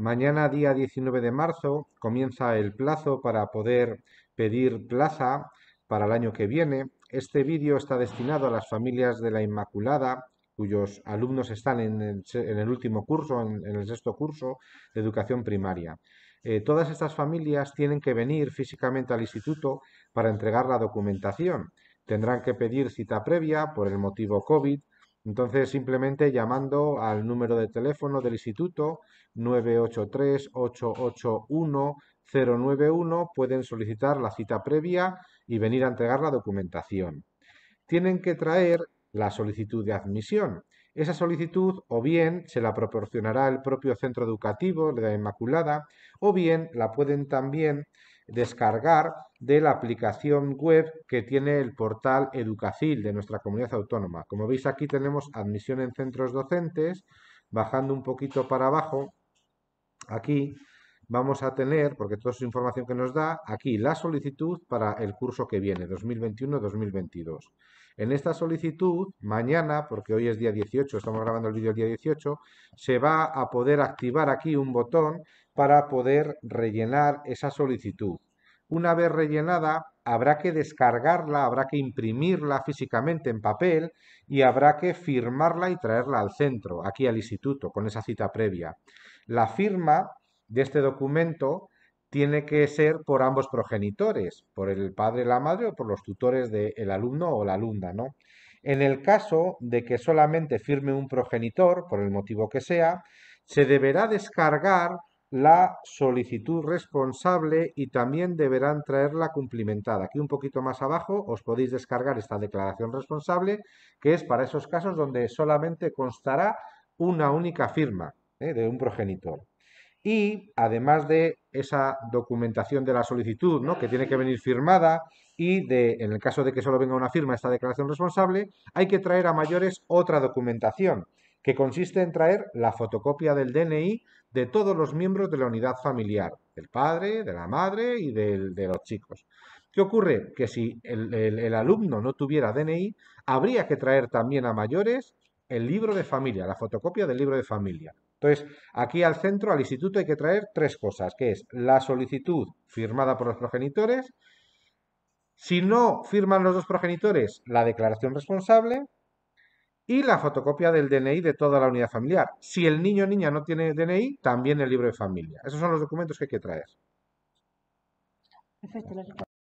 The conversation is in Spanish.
Mañana, día 19 de marzo, comienza el plazo para poder pedir plaza para el año que viene. Este vídeo está destinado a las familias de la Inmaculada, cuyos alumnos están en el, último curso, en, el sexto curso de educación primaria. Eh, todas estas familias tienen que venir físicamente al instituto para entregar la documentación. Tendrán que pedir cita previa por el motivo COVID entonces, simplemente llamando al número de teléfono del instituto 983-881-091 pueden solicitar la cita previa y venir a entregar la documentación. Tienen que traer la solicitud de admisión. Esa solicitud o bien se la proporcionará el propio centro educativo de la Inmaculada o bien la pueden también descargar de la aplicación web que tiene el portal Educacil de nuestra comunidad autónoma. Como veis aquí tenemos admisión en centros docentes, bajando un poquito para abajo, aquí vamos a tener, porque toda esa información que nos da, aquí la solicitud para el curso que viene, 2021-2022. En esta solicitud, mañana, porque hoy es día 18, estamos grabando el vídeo el día 18, se va a poder activar aquí un botón para poder rellenar esa solicitud. Una vez rellenada, habrá que descargarla, habrá que imprimirla físicamente en papel y habrá que firmarla y traerla al centro, aquí al instituto, con esa cita previa. La firma de este documento tiene que ser por ambos progenitores, por el padre y la madre o por los tutores del alumno o la alumna, ¿no? En el caso de que solamente firme un progenitor, por el motivo que sea, se deberá descargar la solicitud responsable y también deberán traerla cumplimentada. Aquí un poquito más abajo os podéis descargar esta declaración responsable, que es para esos casos donde solamente constará una única firma ¿eh? de un progenitor. Y además de esa documentación de la solicitud, ¿no? que tiene que venir firmada, y de, en el caso de que solo venga una firma esta declaración responsable, hay que traer a mayores otra documentación que consiste en traer la fotocopia del DNI de todos los miembros de la unidad familiar, del padre, de la madre y de, los chicos. ¿Qué ocurre? Que si el, el, alumno no tuviera DNI, habría que traer también a mayores el libro de familia, la fotocopia del libro de familia. Entonces, aquí al centro, al instituto, hay que traer tres cosas, que es la solicitud firmada por los progenitores, si no firman los dos progenitores, la declaración responsable y la fotocopia del DNI de toda la unidad familiar. Si el niño o niña no tiene DNI, también el libro de familia. Esos son los documentos que hay que traer.